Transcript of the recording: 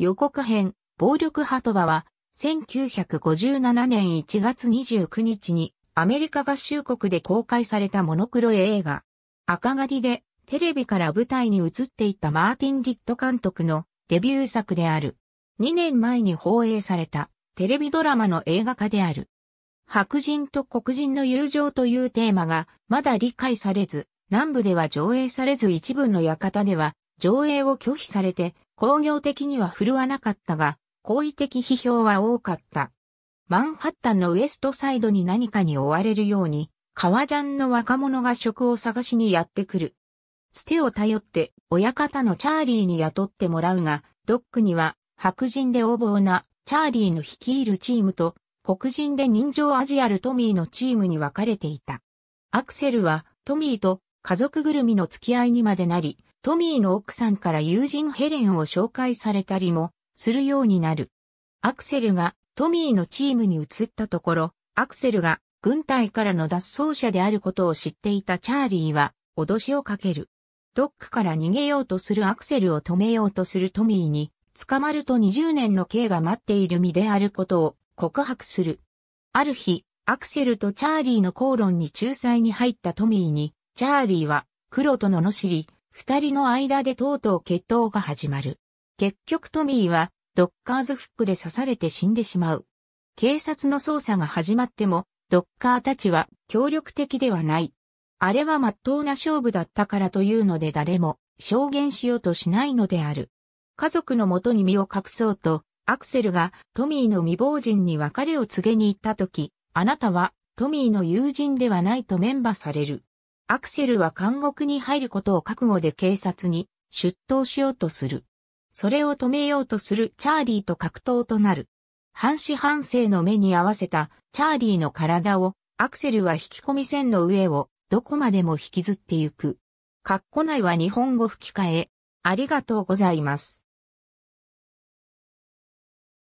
予告編、暴力派とばは、1957年1月29日にアメリカ合衆国で公開されたモノクロ映画。赤狩りでテレビから舞台に移っていったマーティン・リット監督のデビュー作である。2年前に放映されたテレビドラマの映画化である。白人と黒人の友情というテーマがまだ理解されず、南部では上映されず一部の館では上映を拒否されて工業的には振るわなかったが、好意的批評は多かった。マンハッタンのウエストサイドに何かに追われるように、革ジャンの若者が職を探しにやってくる。つてを頼って、親方のチャーリーに雇ってもらうが、ドックには、白人で横暴な、チャーリーの率いるチームと、黒人で人情アジアルトミーのチームに分かれていた。アクセルは、トミーと家族ぐるみの付き合いにまでなり、トミーの奥さんから友人ヘレンを紹介されたりもするようになる。アクセルがトミーのチームに移ったところ、アクセルが軍隊からの脱走者であることを知っていたチャーリーは脅しをかける。ドックから逃げようとするアクセルを止めようとするトミーに、捕まると20年の刑が待っている身であることを告白する。ある日、アクセルとチャーリーの口論に仲裁に入ったトミーに、チャーリーは、黒と罵り、二人の間でとうとう決闘が始まる。結局トミーはドッカーズフックで刺されて死んでしまう。警察の捜査が始まっても、ドッカーたちは協力的ではない。あれは真っ当な勝負だったからというので誰も証言しようとしないのである。家族のもとに身を隠そうと、アクセルがトミーの未亡人に別れを告げに行った時、あなたはトミーの友人ではないとメンバーされる。アクセルは監獄に入ることを覚悟で警察に出頭しようとする。それを止めようとするチャーリーと格闘となる。半死半生の目に合わせたチャーリーの体をアクセルは引き込み線の上をどこまでも引きずってゆく。カッコ内は日本語吹き替え。ありがとうございます。